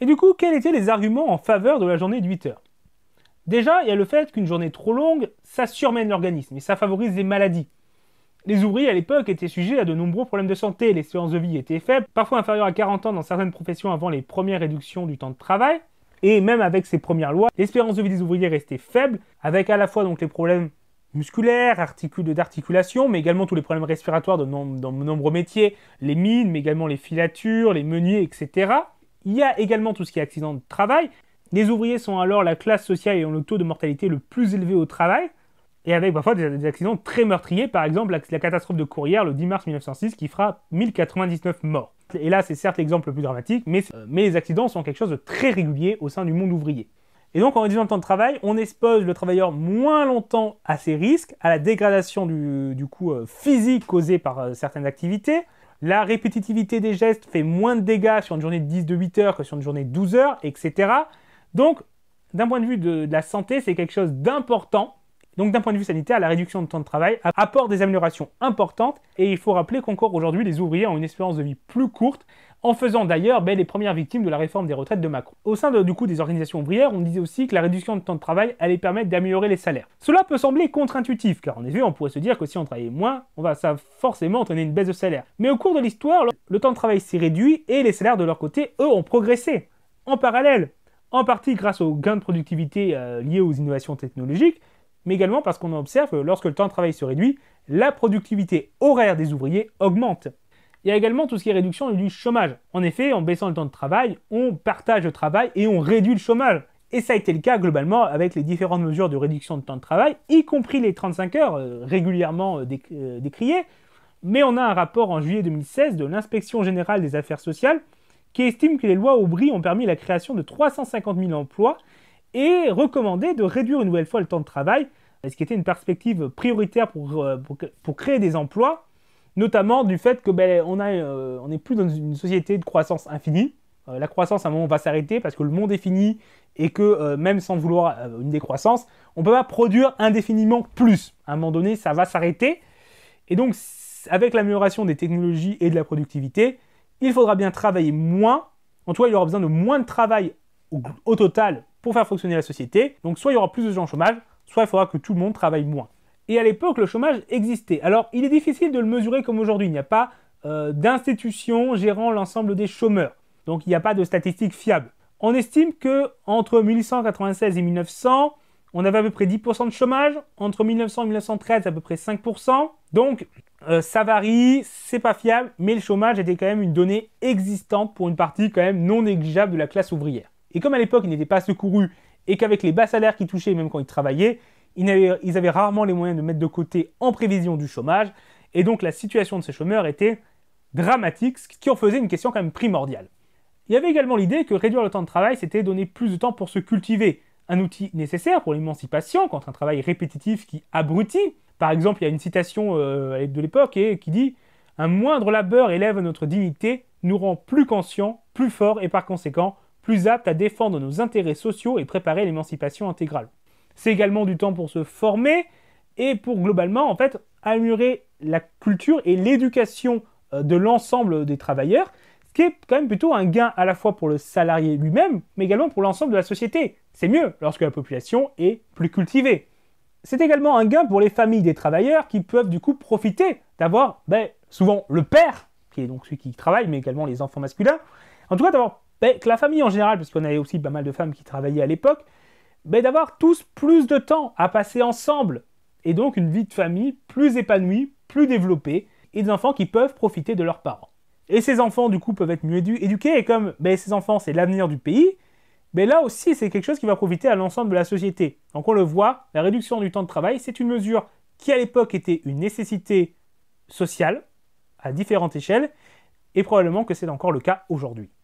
Et du coup, quels étaient les arguments en faveur de la journée de 8 heures Déjà, il y a le fait qu'une journée trop longue, ça surmène l'organisme et ça favorise les maladies. Les ouvriers à l'époque étaient sujets à de nombreux problèmes de santé, l'espérance de vie était faible, parfois inférieure à 40 ans dans certaines professions avant les premières réductions du temps de travail, et même avec ces premières lois, l'espérance de vie des ouvriers restait faible, avec à la fois donc les problèmes musculaires, d'articulation, mais également tous les problèmes respiratoires dans de nombreux métiers, les mines, mais également les filatures, les meuniers, etc. Il y a également tout ce qui est accident de travail. Les ouvriers sont alors la classe sociale ayant le taux de mortalité le plus élevé au travail, et avec parfois des, accidents très meurtriers, par exemple la, catastrophe de Courrières le 10 mars 1906 qui fera 1099 morts. Et là, c'est certes l'exemple le plus dramatique, mais, les accidents sont quelque chose de très régulier au sein du monde ouvrier. Et donc, en réduisant le temps de travail, on expose le travailleur moins longtemps à ces risques, à la dégradation du, coût euh, physique causée par euh, certaines activités, la répétitivité des gestes fait moins de dégâts sur une journée de 10 de 8 heures que sur une journée de 12 heures, etc. Donc, d'un point de vue de, la santé, c'est quelque chose d'important. Donc, d'un point de vue sanitaire, la réduction de temps de travail apporte des améliorations importantes. Et il faut rappeler qu'encore aujourd'hui, les ouvriers ont une espérance de vie plus courte en faisant d'ailleurs ben, les premières victimes de la réforme des retraites de Macron. Au sein du coup des organisations ouvrières, on disait aussi que la réduction de temps de travail allait permettre d'améliorer les salaires. Cela peut sembler contre-intuitif, car en effet, on pourrait se dire que si on travaillait moins, on va forcément entraîner une baisse de salaire. Mais au cours de l'histoire, le temps de travail s'est réduit et les salaires de leur côté, eux, ont progressé. En parallèle, en partie grâce aux gains de productivité euh, liés aux innovations technologiques, mais également parce qu'on observe que lorsque le temps de travail se réduit, la productivité horaire des ouvriers augmente. Il y a également tout ce qui est réduction du chômage. En effet, en baissant le temps de travail, on partage le travail et on réduit le chômage. Et ça a été le cas globalement avec les différentes mesures de réduction de temps de travail, y compris les 35 heures euh, régulièrement euh, euh, décriées. Mais on a un rapport en juillet 2016 de l'inspection générale des affaires sociales qui estime que les lois Aubry ont permis la création de 350 000 emplois et recommandé de réduire une nouvelle fois le temps de travail, ce qui était une perspective prioritaire pour créer des emplois notamment du fait que ben, on euh, n'est plus dans une société de croissance infinie. Euh, la croissance, à un moment, va s'arrêter parce que le monde est fini et que euh, même sans vouloir une décroissance, on ne peut pas produire indéfiniment plus. À un moment donné, ça va s'arrêter. Et donc, avec l'amélioration des technologies et de la productivité, il faudra bien travailler moins. En tout cas, il y aura besoin de moins de travail au, au total pour faire fonctionner la société. Donc, soit il y aura plus de gens au chômage, soit il faudra que tout le monde travaille moins. Et à l'époque, le chômage existait. Alors, il est difficile de le mesurer comme aujourd'hui. Il n'y a pas euh, d'institution gérant l'ensemble des chômeurs. Donc, il n'y a pas de statistiques fiables. On estime que entre 1896 et 1900, on avait à peu près 10% de chômage. Entre 1900 et 1913, à peu près 5%. Donc, euh, ça varie, c'est pas fiable, mais le chômage était quand même une donnée existante pour une partie quand même non négligeable de la classe ouvrière. Et comme à l'époque, il n'était pas secouru et qu'avec les bas salaires qu'il touchaient, même quand il travaillait, ils avaient, rarement les moyens de mettre de côté en prévision du chômage, et donc la situation de ces chômeurs était dramatique, ce qui en faisait une question quand même primordiale. Il y avait également l'idée que réduire le temps de travail, c'était donner plus de temps pour se cultiver, un outil nécessaire pour l'émancipation contre un travail répétitif qui abrutit. Par exemple, il y a une citation euh, de l'époque qui dit Un moindre labeur élève notre dignité, nous rend plus conscients, plus forts et par conséquent plus aptes à défendre nos intérêts sociaux et préparer l'émancipation intégrale. C'est également du temps pour se former et pour globalement, en fait, améliorer la culture et l'éducation euh, de l'ensemble des travailleurs, ce qui est quand même plutôt un gain à la fois pour le salarié lui-même, mais également pour l'ensemble de la société. C'est mieux lorsque la population est plus cultivée. C'est également un gain pour les familles des travailleurs qui peuvent du coup profiter d'avoir ben, souvent le père, qui est donc celui qui travaille, mais également les enfants masculins. En tout cas, d'avoir ben, la famille en général, parce qu'on avait aussi pas mal de femmes qui travaillaient à l'époque, ben, d'avoir tous plus de temps à passer ensemble, et donc une vie de famille plus épanouie, plus développée, et des enfants qui peuvent profiter de leurs parents. Et ces enfants, du coup, peuvent être mieux éduqués, et comme ben, ces enfants, c'est l'avenir du pays, mais ben, là aussi, c'est quelque chose qui va profiter à l'ensemble de la société. Donc on le voit, la réduction du temps de travail, c'est une mesure qui à l'époque était une nécessité sociale, à différentes échelles, et probablement que c'est encore le cas aujourd'hui.